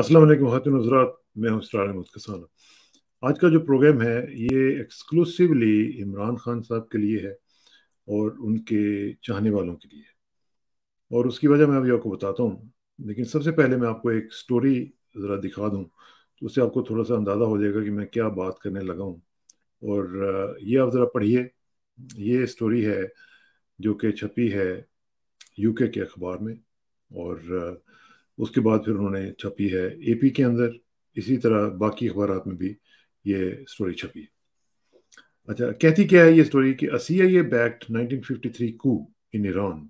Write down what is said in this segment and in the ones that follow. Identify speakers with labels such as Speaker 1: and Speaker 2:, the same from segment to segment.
Speaker 1: असलम खातिन हजरात मैं हूं इसरार अहमद कसाना आज का जो प्रोग्राम है ये एक्सक्लूसिवली इमरान खान साहब के लिए है और उनके चाहने वालों के लिए है और उसकी वजह मैं अभी आपको बताता हूँ लेकिन सबसे पहले मैं आपको एक स्टोरी ज़रा दिखा दूँ तो उससे आपको थोड़ा सा अंदाज़ा हो जाएगा कि मैं क्या बात करने लगा हूँ और ये आप ज़रा पढ़िए ये स्टोरी है जो कि छपी है यूके के अखबार में और उसके बाद फिर उन्होंने छपी है एपी के अंदर इसी तरह बाकी अखबार में भी ये स्टोरी छपी है अच्छा कहती क्या है ये स्टोरी कि a CIA backed 1953 coup in Iran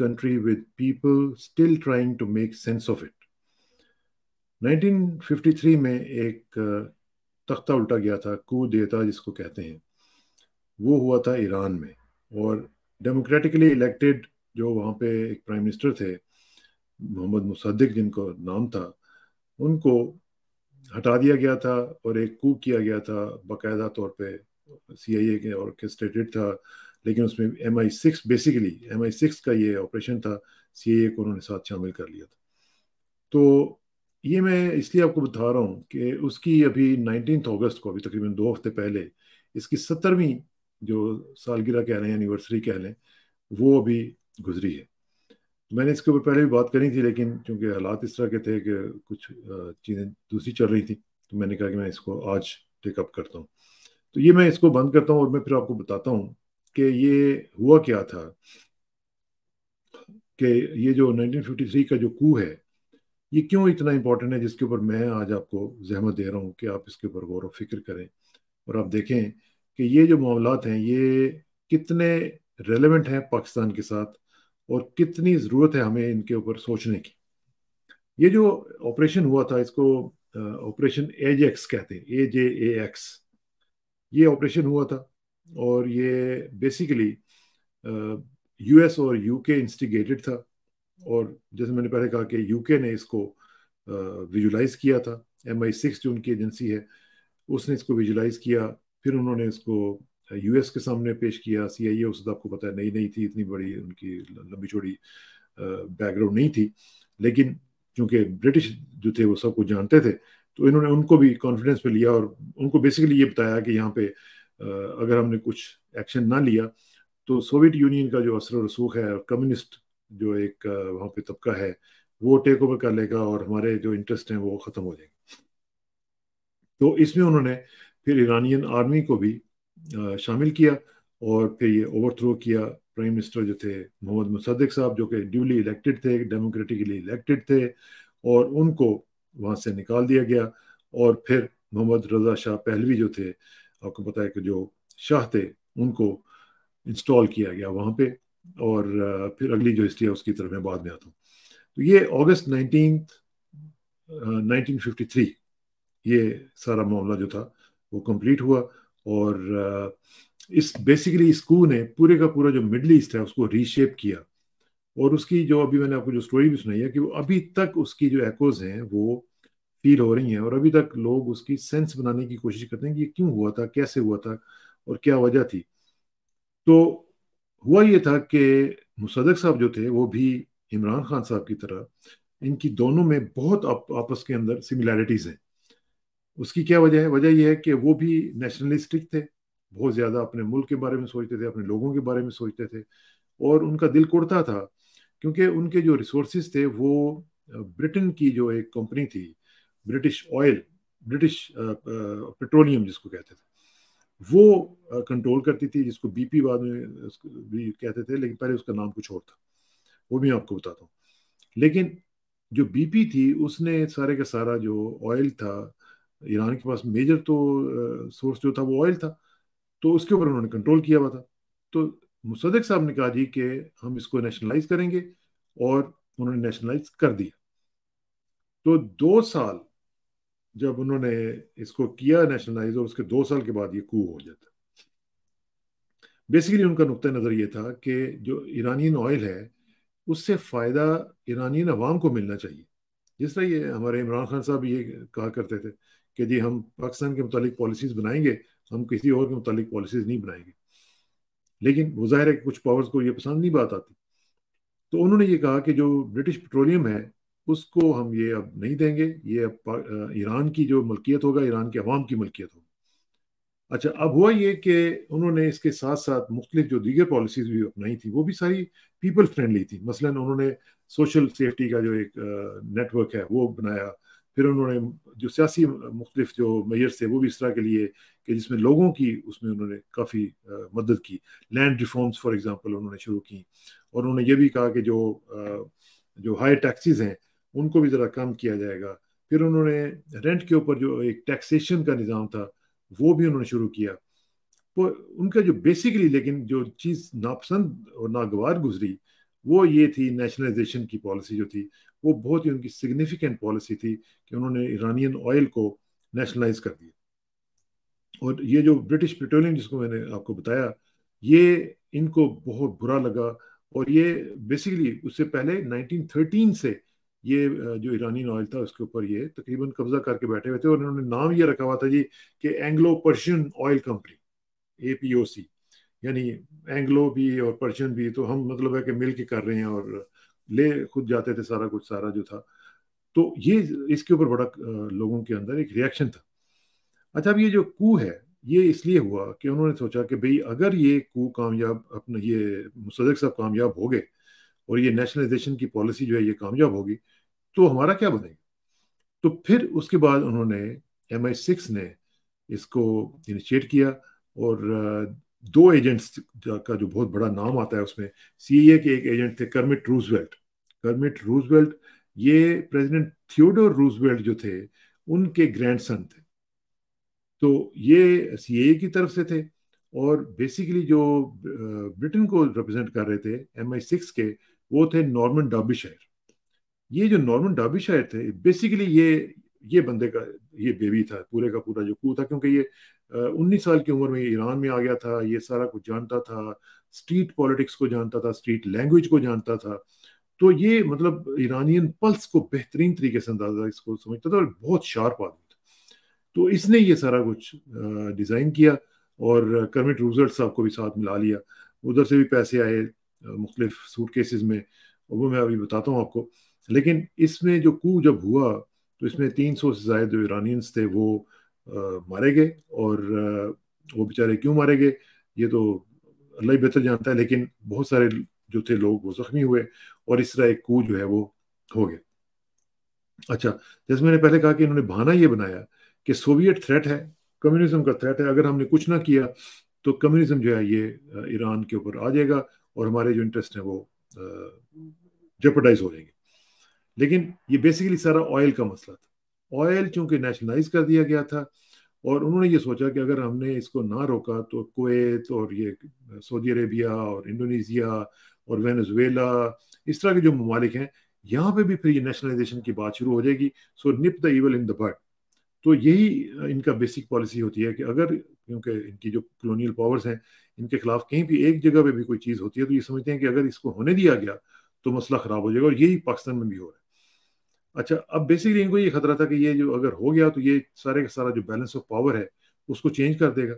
Speaker 1: country with people still trying to make sense of it nineteen fifty 1953 में एक तख्ता उल्टा गया था कू देता जिसको कहते हैं वो हुआ था ईरान में और डेमोक्रेटिकली इलेक्टेड जो वहाँ पे एक प्राइम मिनिस्टर थे मोहम्मद मुसद्दिक जिनको नाम था उनको हटा दिया गया था और एक कू किया गया था बाकायदा तौर पे ए के ऑर्केस्ट्रेटेड था लेकिन उसमें M I six basically M I six का ये ऑपरेशन था सी आई ए को उन्होंने साथ शामिल कर लिया था तो ये मैं इसलिए आपको बता रहा हूँ कि उसकी अभी नाइनटीन अगस्त को अभी तकरीबन दो हफ्ते पहले इसकी सत्तरवीं जो सालगिरह कह रहे हैं एनिवर्सरी कह लें वो अभी गुजरी है मैंने इसके ऊपर पहले भी बात करी थी लेकिन चूंकि हालात इस तरह के थे कि कुछ चीज़ें दूसरी चल रही थी तो मैंने कहा कि मैं इसको आज टेकअप करता हूँ तो ये मैं इसको बंद करता हूँ और मैं फिर आपको बताता हूँ कि ये हुआ क्या था कि ये जो 1953 का जो कू है ये क्यों इतना इम्पोर्टेंट है जिसके ऊपर मैं आज आपको जहमत दे रहा हूँ कि आप इसके ऊपर गौर व फिक्र करें और आप देखें कि ये जो मामला हैं ये कितने रेलिवेंट हैं पाकिस्तान के साथ और कितनी ज़रूरत है हमें इनके ऊपर सोचने की ये जो ऑपरेशन हुआ था इसको ऑपरेशन एजेक्स कहते हैं ए जे ए एक्स ये ऑपरेशन हुआ था और ये बेसिकली यूएस और यूके इंस्टिगेटेड था और जैसे मैंने पहले कहा कि यूके ने इसको विजुलाइज किया था एम आई सिक्स जो उनकी एजेंसी है उसने इसको विजुलाइज किया फिर उन्होंने इसको यूएस अच्छा, के सामने पेश किया सी आई ए उस आपको पता है नई नई थी इतनी बड़ी उनकी लंबी चौड़ी बैकग्राउंड नहीं थी लेकिन चूंकि ब्रिटिश जो थे वो सबको जानते थे तो इन्होंने उनको भी कॉन्फिडेंस में लिया और उनको बेसिकली ये बताया कि यहाँ पे अगर हमने कुछ एक्शन ना लिया तो सोवियत यूनियन का जो असर रसूख है और कम्युनिस्ट जो एक वहाँ पे तबका है वो टेक ओवर कर लेगा और हमारे जो इंटरेस्ट हैं वो ख़त्म हो जाएंगे तो इसमें उन्होंने फिर ईरानियन आर्मी को भी शामिल किया और फिर ये ओवर थ्रो किया प्राइम मिनिस्टर जो थे मोहम्मद मुसदक साहब जो कि ड्यूली इलेक्टेड थे डेमोक्रेटिकली इलेक्टेड थे और उनको वहाँ से निकाल दिया गया और फिर मोहम्मद रजा शाह पहलवी जो थे आपको पता है कि जो शाह थे उनको इंस्टॉल किया गया वहाँ पे और फिर अगली जो हिस्ट्री है उसकी तरफ मैं बाद में आता हूँ तो ये अगस्त नाइनटीन नाइनटीन ये सारा मामला जो था वो कम्प्लीट हुआ और इस बेसिकली इसको ने पूरे का पूरा जो मिडल ईस्ट है उसको रीशेप किया और उसकी जो अभी मैंने आपको जो स्टोरी भी सुनाई है कि वो अभी तक उसकी जो एकोज हैं वो फील हो रही हैं और अभी तक लोग उसकी सेंस बनाने की कोशिश करते हैं कि ये क्यों हुआ था कैसे हुआ था और क्या वजह थी तो हुआ ये था कि मुसदक साहब जो थे वो भी इमरान खान साहब की तरह इनकी दोनों में बहुत आप, आपस के अंदर सिमिलैरिटीज़ हैं उसकी क्या वजह है वजह यह है कि वो भी नेशनलिस्टिक थे बहुत ज़्यादा अपने मुल्क के बारे में सोचते थे अपने लोगों के बारे में सोचते थे और उनका दिल कुड़ता था क्योंकि उनके जो रिसोर्स थे वो ब्रिटेन की जो एक कंपनी थी ब्रिटिश ऑयल ब्रिटिश पेट्रोलियम जिसको कहते थे वो कंट्रोल करती थी जिसको बीपी बाद में भी कहते थे लेकिन पहले उसका नाम कुछ और था वो भी आपको बताता हूँ लेकिन जो बीपी थी उसने सारे का सारा जो ऑयल था ईरान के पास मेजर तो सोर्स जो था वो ऑयल था तो उसके ऊपर उन्होंने कंट्रोल किया हुआ था तो मुसदक साहब ने कहा जी कि हम इसको नेशनलाइज करेंगे और उन्होंने नेशनलाइज कर दिया तो दो साल जब उन्होंने इसको किया नेशनलाइज और उसके दो साल के बाद ये कू हो जाता बेसिकली उनका नुक़ नज़र ये था कि जो ईरानियन ऑयल है उससे फ़ायदा ईरानियन अवाम को मिलना चाहिए जिस तरह ये हमारे इमरान खान साहब ये कहा करते थे कि जी हम पाकिस्तान के मुतालिक पॉलिसीज बनाएंगे तो हम किसी और के मुतालिक पॉलिसीज नहीं बनाएंगे लेकिन वो जाहिर है कुछ पावर्स को ये पसंद नहीं बात आती तो उन्होंने ये कहा कि जो ब्रिटिश पेट्रोलियम है उसको हम ये अब नहीं देंगे ये अब ईरान की जो मलकियत होगा ईरान के अवाम की मलकियत होगी अच्छा अब हुआ ये कि उन्होंने इसके साथ साथ मुख्तलिफ जो दीगर पॉलिसीज भी अपनाई थी वो भी सारी पीपल फ्रेंडली थी मसलन उन्होंने सोशल सेफ्टी का जो एक नेटवर्क है वो बनाया फिर उन्होंने जो सियासी मुख्तलिफ जो मैयर्स थे वो भी इस तरह के लिए कि जिसमें लोगों की उसमें उन्होंने काफ़ी मदद की लैंड रिफॉर्म्स फॉर एग्ज़ाम्पल उन्होंने शुरू की और उन्होंने ये भी कहा कि जो जो हाई टैक्सीज हैं उनको भी ज़रा कम किया जाएगा फिर उन्होंने रेंट के ऊपर जो एक टैक्सेशन का निज़ाम था वो भी उन्होंने शुरू किया वो उनका जो बेसिकली लेकिन जो चीज़ नापसंद और नागवार गुजरी वो ये थी नेशनलाइजेशन की पॉलिसी जो थी वो बहुत ही उनकी सिग्निफिकेंट पॉलिसी थी कि उन्होंने ईरानियन ऑयल को नेशनलाइज कर दिया और ये जो ब्रिटिश पेट्रोलियम जिसको मैंने आपको बताया ये इनको बहुत बुरा लगा और ये बेसिकली उससे पहले 1913 से ये जो ईरानी ऑयल था उसके ऊपर ये तकरीबन कब्जा करके बैठे हुए थे और इन्होंने नाम ये रखा हुआ था जी कि Anglo Persian oil company A P O C यानी एंग्लो भी और पर्शियन भी तो हम मतलब है कि मिल के कर रहे हैं और ले खुद जाते थे सारा कुछ सारा जो था तो ये इसके ऊपर बड़ा लोगों के अंदर एक रिएक्शन था अच्छा अब ये जो कू है ये इसलिए हुआ कि उन्होंने सोचा कि भाई अगर ये कू कामयाब अपने ये मुसदक साहब कामयाब हो गए और ये नेशनलाइजेशन की पॉलिसी जो है ये कामयाब होगी तो हमारा क्या बनेगा तो फिर उसके बाद उन्होंने एम आई सिक्स ने इसको इनिशिएट किया और दो एजेंट्स का जो बहुत बड़ा नाम आता है उसमें ए के एक एजेंट थे कर्मिट रूजवेल्ट कर्मिट रूजवेल्ट ये प्रेसिडेंट थियोडोर रूजवेल्ट जो थे उनके ग्रैंडसन थे तो ये सीए की तरफ से थे और बेसिकली जो ब्रिटेन को रिप्रेजेंट कर रहे थे एम आई सिक्स के वो थे नॉर्मन डाबिशायर ये जो नॉर्मन डाबिशायर थे बेसिकली ये ये बंदे का ये बेबी था पूरे का पूरा जो कू था क्योंकि ये उन्नीस साल की उम्र में ईरान में आ गया था ये सारा कुछ जानता था स्ट्रीट पॉलिटिक्स को जानता था स्ट्रीट लैंग्वेज को जानता था तो ये मतलब ईरानियन पल्स को बेहतरीन तरीके से अंदाजा इसको समझता था और बहुत शार्प आदमी था तो इसने ये सारा कुछ डिज़ाइन किया और कर्मिट रूजर्ट साहब को भी साथ मिला लिया उधर से भी पैसे आए मुख्तलिफ सूट केसेस में वो मैं अभी बताता हूँ आपको लेकिन इसमें जो कू जब हुआ तो इसमें 300 से ज्यादा जो ईरानियंस थे वो मारे गए और वो बेचारे क्यों मारे गए ये तो अल्लाह ही बेहतर जानता है लेकिन बहुत सारे जो थे लोग वो जख्मी हुए और इस तरह एक कू जो है वो हो गया अच्छा जैसे मैंने पहले कहा कि इन्होंने बहाना ये बनाया कि सोवियत थ्रेट है कम्युनिज्म का थ्रेट है अगर हमने कुछ ना किया तो कम्युनिज्म जो है ये ईरान के ऊपर आ जाएगा और हमारे जो इंटरेस्ट हैं वो जेपरडाइज हो जाएंगे लेकिन ये बेसिकली सारा ऑयल का मसला था ऑयल चूंकि नेशनलाइज कर दिया गया था और उन्होंने ये सोचा कि अगर हमने इसको ना रोका तो कुवैत और ये सऊदी अरेबिया और इंडोनेशिया और वेनेजुएला इस तरह के जो ममालिक हैं यहाँ पे भी फिर ये नेशनलाइजेशन की बात शुरू हो जाएगी so nip the evil in the bud तो यही इनका बेसिक पॉलिसी होती है कि अगर क्योंकि इनकी जो कलोनियल पावर्स हैं इनके खिलाफ कहीं भी एक जगह पे भी कोई चीज़ होती है तो ये समझते हैं कि अगर इसको होने दिया गया तो मसला ख़राब हो जाएगा और यही पाकिस्तान में भी हो रहा है अच्छा अब बेसिकली इनको ये खतरा था कि ये जो अगर हो गया तो ये सारे का सारा जो बैलेंस ऑफ पावर है उसको चेंज कर देगा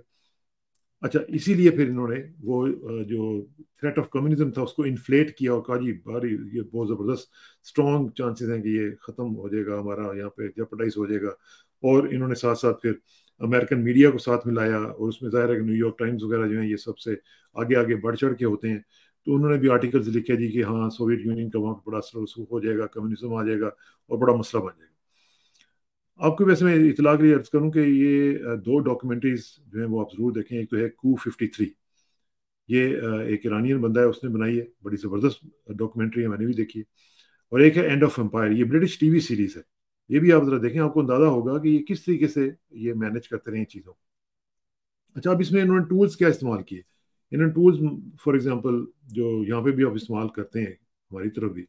Speaker 1: अच्छा इसीलिए फिर इन्होंने वो जो थ्रेट ऑफ कम्युनिज्म था उसको इन्फ्लेट किया और कहा जी भारी ये बहुत ज़बरदस्त स्ट्रॉन्ग चांसेस हैं कि ये ख़त्म हो जाएगा हमारा यहाँ पे जेपटाइज हो जाएगा और इन्होंने साथ साथ फिर अमेरिकन मीडिया को साथ मिलाया और उसमें ज़ाहिर है कि न्यूयॉर्क टाइम्स वगैरह जो है ये सबसे आगे आगे बढ़ चढ़ के होते हैं तो उन्होंने भी आर्टिकल्स लिखे जी कि हाँ सोवियत यूनियन का वहाँ पर बड़ा असर रसूख हो जाएगा कम्युनिज्म आ जाएगा और बड़ा मसला बन जाएगा आपको वैसे मैं इतला के लिए अर्ज करूँ कि ये दो डॉक्यूमेंट्रीज जो है वो आप ज़रूर देखें एक तो है कू फिफ्टी थ्री ये एक ईरानियन बंदा है उसने बनाई है बड़ी ज़बरदस्त डॉक्यूमेंट्री है मैंने भी देखी है और एक है एंड ऑफ एम्पायर ये ब्रिटिश वी सीरीज़ है ये भी आप ज़रा देखें आपको अंदाज़ा होगा कि ये किस तरीके से ये मैनेज करते रहे चीज़ों को अच्छा अब इसमें इन्होंने टूल्स क्या इस्तेमाल किए इन्होंने टूल्स फॉर एग्जांपल जो यहाँ पे भी आप इस्तेमाल करते हैं हमारी तरफ भी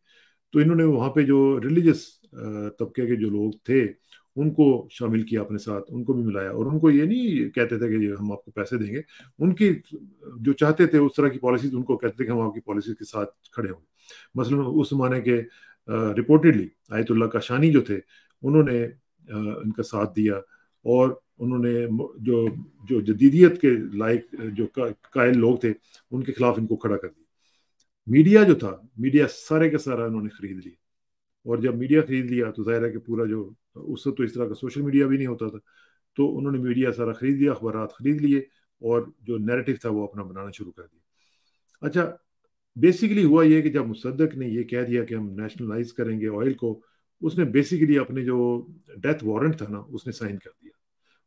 Speaker 1: तो इन्होंने वहाँ पे जो रिलीजियस तबके के जो लोग थे उनको शामिल किया अपने साथ उनको भी मिलाया और उनको ये नहीं कहते थे कि हम आपको पैसे देंगे उनकी जो चाहते थे उस तरह की पॉलिसीज उनको कहते थे कि हम आपकी पॉलिसीज के साथ खड़े होंगे मसलन उस जमाने के रिपोर्टेडली आयतुल्ला काशानी जो थे उन्होंने इनका साथ दिया और उन्होंने जो जो जदीदियत के लायक जो कायल लोग थे उनके खिलाफ इनको खड़ा कर दिया मीडिया जो था मीडिया सारे का सारा इन्होंने खरीद लिया और जब मीडिया खरीद लिया तो जाहिर है कि पूरा जो उस तो इस तरह का सोशल मीडिया भी नहीं होता था तो उन्होंने मीडिया सारा खरीद लिया अखबार खरीद लिए और जो नैरेटिव था वो अपना बनाना शुरू कर दिया अच्छा बेसिकली हुआ ये कि जब मुसदक ने ये कह दिया कि हम नेशनलाइज करेंगे ऑयल को उसने बेसिकली अपने जो डेथ वारंट था ना उसने साइन कर दिया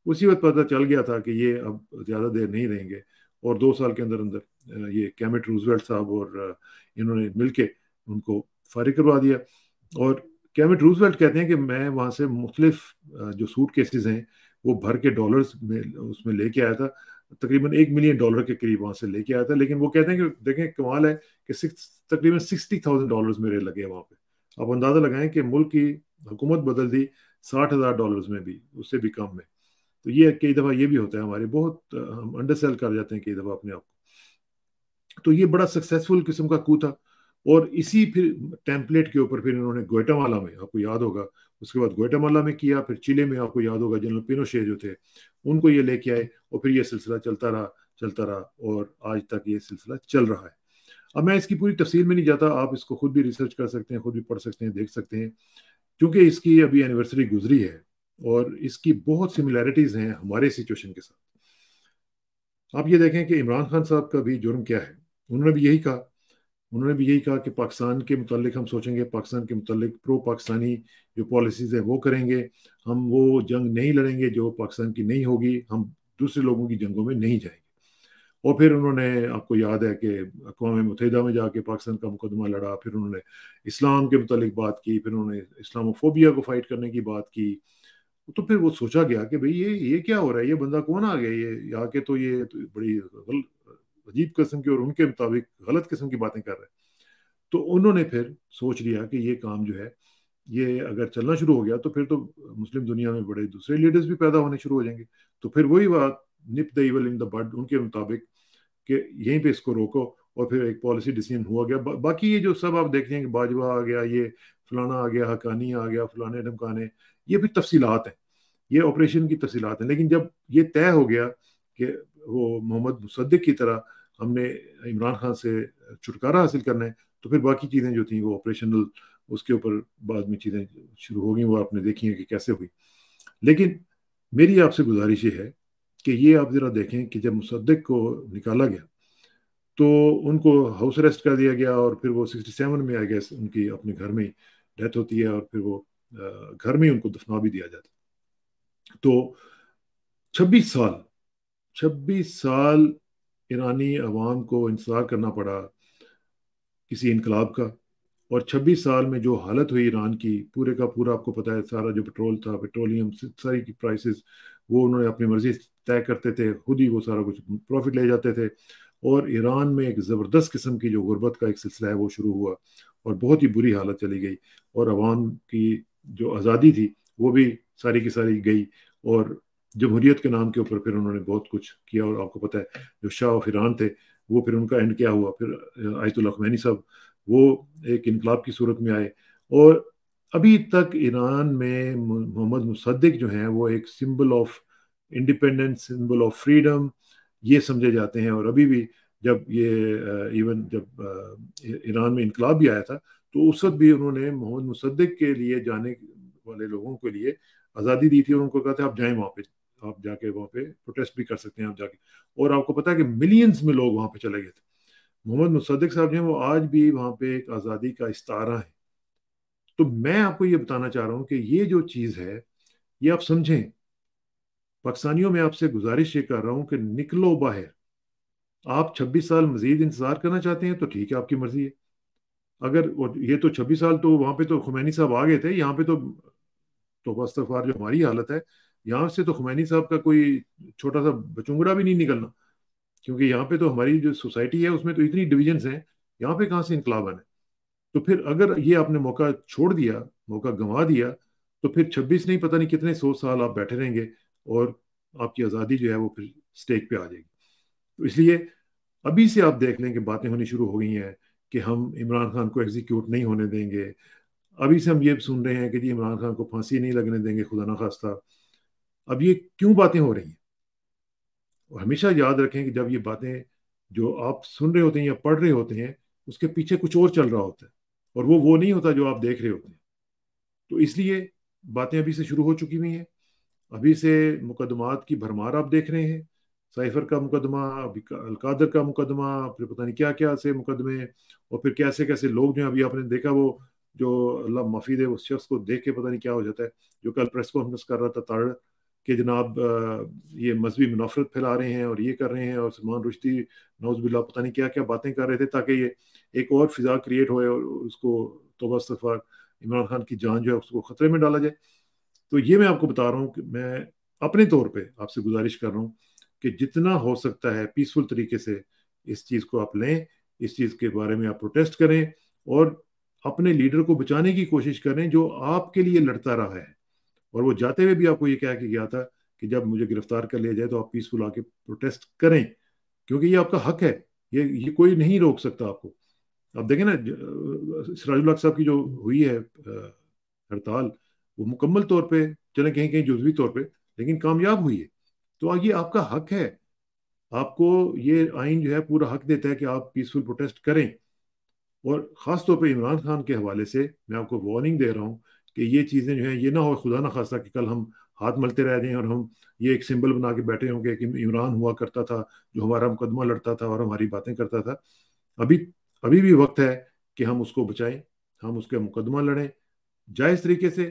Speaker 1: उसी वक्त पता चल गया था कि ये अब ज़्यादा देर नहीं रहेंगे और दो साल के अंदर अंदर ये कैमिट रूजवेल्ट साहब और इन्होंने मिल के उनको फारिग करवा दिया और कैमिट रूजवेल्ट कहते हैं कि मैं वहाँ से मुख्तलिफ जो सूट केसेज हैं वो भर के डॉलर्स में उसमें लेके आया था तकरीबन एक मिलियन डॉलर के करीब वहाँ से लेके आया था लेकिन वो कहते हैं कि देखें कमाल है कि सिक्स तकरीबन सिक्सटी थाउजेंड डॉलर मेरे लगे वहाँ पे आप अंदाज़ा लगाएं कि मुल्क की हुकूमत बदल दी साठ हज़ार डॉलर में भी उससे भी कम में तो ये कई दफ़ा ये भी होता है हमारे बहुत हम अंडरसेल कर जाते हैं कई दफ़ा अपने आप को तो ये बड़ा सक्सेसफुल किस्म का कू था और इसी फिर टेम्पलेट के ऊपर फिर इन्होंने गोयटामाला में आपको याद होगा उसके बाद गोयटामाला में किया फिर चिले में आपको याद होगा जनरल पिनोशे जो थे उनको ये लेके आए और फिर ये सिलसिला चलता रहा चलता रहा और आज तक ये सिलसिला चल रहा है अब मैं इसकी पूरी तफसील में नहीं जाता आप इसको खुद भी रिसर्च कर सकते हैं खुद भी पढ़ सकते हैं देख सकते हैं क्योंकि इसकी अभी एनिवर्सरी गुजरी है और इसकी बहुत सिमिलैरिटीज़ हैं हमारे सिचुएशन के साथ आप ये देखें कि इमरान खान साहब का भी जुर्म क्या है उन्होंने भी यही कहा उन्होंने भी यही कहा कि पाकिस्तान के मतलब हम सोचेंगे पाकिस्तान के मुतालिक प्रो पाकिस्तानी जो पॉलिसीज़ हैं वो करेंगे हम वो जंग नहीं लड़ेंगे जो पाकिस्तान की नहीं होगी हम दूसरे लोगों की जंगों में नहीं जाएंगे और फिर उन्होंने आपको याद है कि अकवा मुतहदा में जाके पाकिस्तान का मुकदमा लड़ा फिर उन्होंने इस्लाम के मुतल बात की फिर उन्होंने इस्लामोफोबिया को फ़ाइट करने की बात की तो फिर वो सोचा गया कि भाई ये ये क्या हो रहा है ये बंदा कौन आ गया ये यहाँ के तो ये तो बड़ी अजीब किस्म की और उनके मुताबिक गलत किस्म की बातें कर रहे हैं तो उन्होंने फिर सोच लिया कि ये काम जो है ये अगर चलना शुरू हो गया तो फिर तो मुस्लिम दुनिया में बड़े दूसरे लीडर्स भी पैदा होने शुरू हो जाएंगे तो फिर वही बात nip the evil in the bud उनके मुताबिक कि यहीं पे इसको रोको और फिर एक पॉलिसी डिसीजन हुआ गया बा, बाकी ये जो सब आप देख रहे हैं कि बाजवा आ गया ये फलाना आ गया हकानी आ गया फलाने ढमकाने ये भी तफसीलात हैं ये ऑपरेशन की तफसीलात हैं लेकिन जब ये तय हो गया कि वो मोहम्मद मुसद की तरह हमने इमरान खान से छुटकारा हासिल करना है तो फिर बाकी चीज़ें जो थी वो ऑपरेशनल उसके ऊपर बाद में चीज़ें शुरू हो गई वो आपने देखी हैं कि कैसे हुई लेकिन मेरी आपसे गुजारिश ये है कि ये आप ज़रा देखें कि जब मुसद को निकाला गया तो उनको हाउस अरेस्ट कर दिया गया और फिर वो 67 में आ गया उनकी अपने घर में डेथ होती है और फिर वो घर में उनको दफना भी दिया जाता तो 26 साल 26 साल ईरानी अवाम को इंतज़ार करना पड़ा किसी इनकलाब का और 26 साल में जो हालत हुई ईरान की पूरे का पूरा आपको पता है सारा जो पेट्रोल था पेट्रोलियम सारी की प्राइसेस वो उन्होंने अपनी मर्जी तय करते थे खुद ही वो सारा कुछ प्रॉफिट ले जाते थे और ईरान में एक ज़बरदस्त किस्म की जो गुर्बत का एक सिलसिला है वो शुरू हुआ और बहुत ही बुरी हालत चली गई और अवाम की जो आज़ादी थी वो भी सारी की सारी गई और जमहूरीत के नाम के ऊपर फिर उन्होंने बहुत कुछ किया और आपको पता है जो शाह और ईरान थे वो फिर उनका एंड क्या हुआ फिर आयतुल्ला साहब वो एक इनकलाब की सूरत में आए और अभी तक ईरान में मोहम्मद मुसद्दिक जो हैं वो एक symbol of independence symbol of freedom ये समझे जाते हैं और अभी भी जब ये इवन जब ईरान में इनकलाब भी आया था तो उस वक्त भी उन्होंने मोहम्मद मुसद्दिक के लिए जाने वाले लोगों के लिए आज़ादी दी थी और उनको कहा था आप जाए वहाँ पे आप जाके वहाँ पे प्रोटेस्ट भी कर सकते हैं आप जाके और आपको पता है कि मिलियंस में लोग वहाँ पे चले गए थे मोहम्मद मुसद्दिक साहब जो वो आज भी वहाँ पे एक आज़ादी का इस्तारा है तो मैं आपको ये बताना चाह रहा हूँ कि ये जो चीज़ है ये आप समझें पाकिस्तानियों में आपसे गुजारिश ये कर रहा हूँ कि निकलो बाहर आप 26 साल मजीद इंतज़ार करना चाहते हैं तो ठीक है आपकी मर्जी है अगर ये तो छब्बीस साल तो वहां पे तो खुमैनी साहब आ गए थे यहाँ पे तो तो वस्तफार जो हमारी हालत है यहाँ से तो खुमैनी साहब का कोई छोटा सा बचुंगड़ा भी नहीं निकलना क्योंकि यहाँ पे तो हमारी जो सोसाइटी है उसमें तो इतनी डिविजन्स हैं यहाँ पे कहाँ से इनकलाब आना तो फिर अगर ये आपने मौका छोड़ दिया मौका गंवा दिया तो फिर छब्बीस नहीं पता नहीं कितने सौ साल आप बैठे रहेंगे और आपकी आज़ादी जो है वो फिर स्टेक पे आ जाएगी तो इसलिए अभी से आप देख लें कि बातें होनी शुरू हो गई हैं कि हम इमरान खान को एग्जीक्यूट नहीं होने देंगे अभी से हम ये सुन रहे हैं कि जी इमरान खान को फांसी नहीं लगने देंगे खुदा ना खास्ता अब ये क्यों बातें हो रही हैं और हमेशा याद रखें कि जब ये बातें जो आप सुन रहे होते हैं या पढ़ रहे होते हैं उसके पीछे कुछ और चल रहा होता है और वो वो नहीं होता जो आप देख रहे होते हैं तो इसलिए बातें अभी से शुरू हो चुकी हुई हैं अभी से मुकदमात की भरमार आप देख रहे हैं साइफर का मुकदमा अभी अलकादर का मुकदमा फिर पता नहीं क्या क्या से मुकदमे और फिर कैसे कैसे लोग जो अभी आपने देखा वो जो अल्लाह मफीद है उस शख्स को देख के पता नहीं क्या हो जाता है जो कल प्रेस कॉन्फ्रेंस कर रहा था ताड़ कि जनाब ये मजहबी मुनाफरत फैला रहे हैं और ये कर रहे हैं और सलमान रुश्ती नौजबिल्ला पता नहीं क्या क्या बातें कर रहे थे ताकि ये एक और फिजा क्रिएट होए और उसको तोबा सफ़ा इमरान खान की जान जो है उसको ख़तरे में डाला जाए तो ये मैं आपको बता रहा हूँ कि मैं अपने तौर पर आपसे गुजारिश कर रहा हूँ कि जितना हो सकता है पीसफुल तरीके से इस चीज को आप लें इस चीज के बारे में आप प्रोटेस्ट करें और अपने लीडर को बचाने की कोशिश करें जो आपके लिए लड़ता रहा है और वो जाते हुए भी आपको ये कह के गया था कि जब मुझे गिरफ्तार कर लिया जाए तो आप पीसफुल आके प्रोटेस्ट करें क्योंकि ये आपका हक है ये ये कोई नहीं रोक सकता आपको अब देखें ना सराजुल्ला साहब की जो हुई है हड़ताल वो मुकम्मल तौर पे चले कहीं कहीं जुजवी तौर पे लेकिन कामयाब हुई है तो ये आपका हक है आपको ये आइन जो है पूरा हक देता है कि आप पीसफुल प्रोटेस्ट करें और ख़ास तौर पे इमरान खान के हवाले से मैं आपको वार्निंग दे रहा हूँ कि ये चीज़ें जो हैं ये ना हो खुदा ना खासा कि कल हम हाथ मलते रह जाएं और हम ये एक सिंबल बना के बैठे होंगे कि इमरान हुआ करता था जो हमारा मुकदमा लड़ता था और हमारी बातें करता था अभी अभी भी वक्त है कि हम उसको बचाएं हम उसके मुकदमा लड़ें जायज़ तरीके से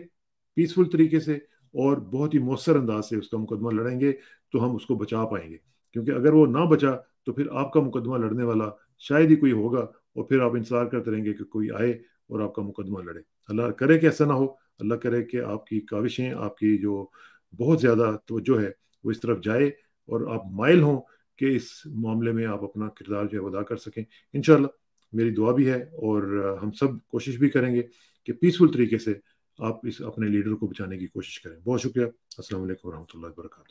Speaker 1: पीसफुल तरीके से और बहुत ही मौसर अंदाज से उसका मुकदमा लड़ेंगे तो हम उसको बचा पाएंगे क्योंकि अगर वो ना बचा तो फिर आपका मुकदमा लड़ने वाला शायद ही कोई होगा और फिर आप इंतजार करते रहेंगे कि कोई आए और आपका मुकदमा लड़े अल्लाह करे कि ऐसा ना हो अल्लाह करे कि आपकी काविशें आपकी जो बहुत ज़्यादा तोज्जो है वो इस तरफ जाए और आप माइल हों कि इस मामले में आप अपना किरदार जो है अदा कर सकें इन मेरी दुआ भी है और हम सब कोशिश भी करेंगे कि पीसफुल तरीके से आप इस अपने लीडर को बचाने की कोशिश करें बहुत शुक्रिया असल वरहमल वर्का